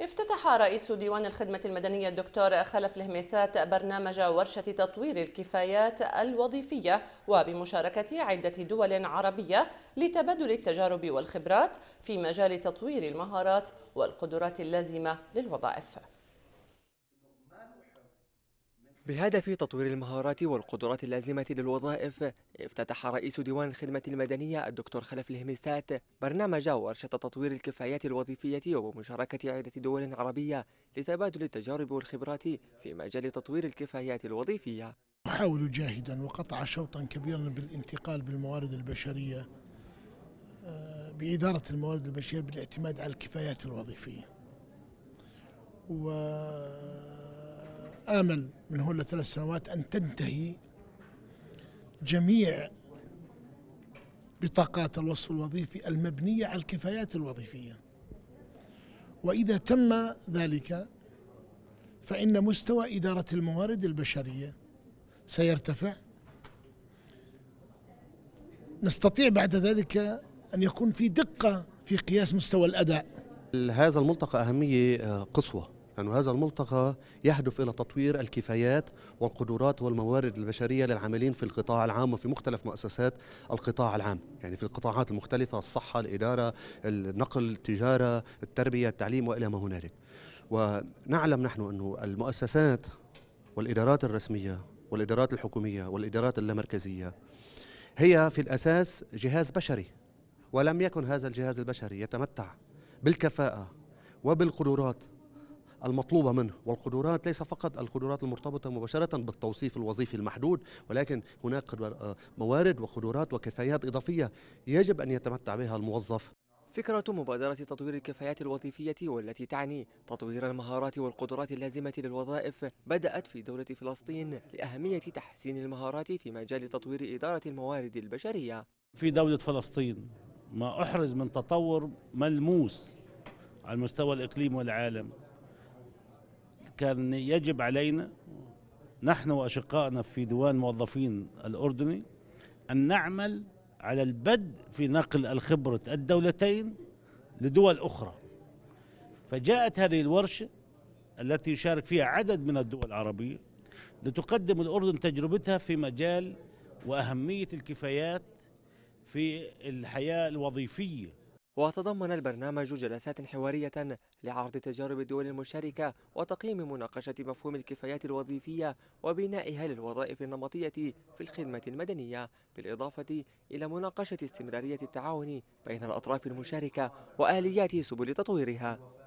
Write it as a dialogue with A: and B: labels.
A: افتتح رئيس ديوان الخدمة المدنية الدكتور خلف الهميسات برنامج ورشة تطوير الكفايات الوظيفية وبمشاركة عدة دول عربية لتبادل التجارب والخبرات في مجال تطوير المهارات والقدرات اللازمة للوظائف
B: بهدف تطوير المهارات والقدرات اللازمة للوظائف افتتح رئيس ديوان الخدمة المدنية الدكتور خلف الهميسات برنامج ورشة تطوير الكفايات الوظيفية وبمشاركة عدة دول عربية لتبادل التجارب والخبرات في مجال تطوير الكفايات الوظيفية
C: أحاول جاهدا وقطع شوطا كبيرا بالانتقال بالموارد البشرية آه، بإدارة الموارد البشرية بالاعتماد على الكفايات الوظيفية و آمل من هؤلاء ثلاث سنوات أن تنتهي جميع بطاقات الوصف الوظيفي المبنية على الكفايات الوظيفية وإذا تم ذلك فإن مستوى إدارة الموارد البشرية سيرتفع نستطيع بعد ذلك أن يكون في دقة في قياس مستوى الأداء
A: هذا الملتقى أهمية آه، قصوى لأن هذا الملتقى يهدف إلى تطوير الكفايات والقدرات والموارد البشرية للعاملين في القطاع العام وفي مختلف مؤسسات القطاع العام يعني في القطاعات المختلفة الصحة الإدارة النقل التجارة التربية التعليم وإلى ما هنالك ونعلم نحن أن المؤسسات والإدارات الرسمية والإدارات الحكومية والإدارات اللامركزية هي في الأساس جهاز بشري ولم يكن هذا الجهاز البشري يتمتع بالكفاءة وبالقدرات المطلوبة منه والقدرات ليس فقط القدرات المرتبطة مباشرة بالتوصيف الوظيفي المحدود ولكن هناك آه، موارد وقدرات وكفايات إضافية يجب أن يتمتع بها الموظف
B: فكرة مبادرة تطوير الكفايات الوظيفية والتي تعني تطوير المهارات والقدرات اللازمة للوظائف بدأت في دولة فلسطين لأهمية تحسين المهارات في مجال تطوير إدارة الموارد البشرية في
D: دولة فلسطين ما أحرز من تطور ملموس على المستوى الإقليم والعالم كان يجب علينا نحن واشقائنا في ديوان موظفين الاردني ان نعمل على البدء في نقل الخبره الدولتين لدول اخرى فجاءت هذه الورشه التي يشارك فيها عدد من الدول العربيه لتقدم الاردن تجربتها في مجال واهميه الكفايات
B: في الحياه الوظيفيه وتضمن البرنامج جلسات حوارية لعرض تجارب الدول المشاركة وتقييم مناقشة مفهوم الكفايات الوظيفية وبنائها للوظائف النمطية في الخدمة المدنية بالإضافة إلى مناقشة استمرارية التعاون بين الأطراف المشاركة وآليات سبل تطويرها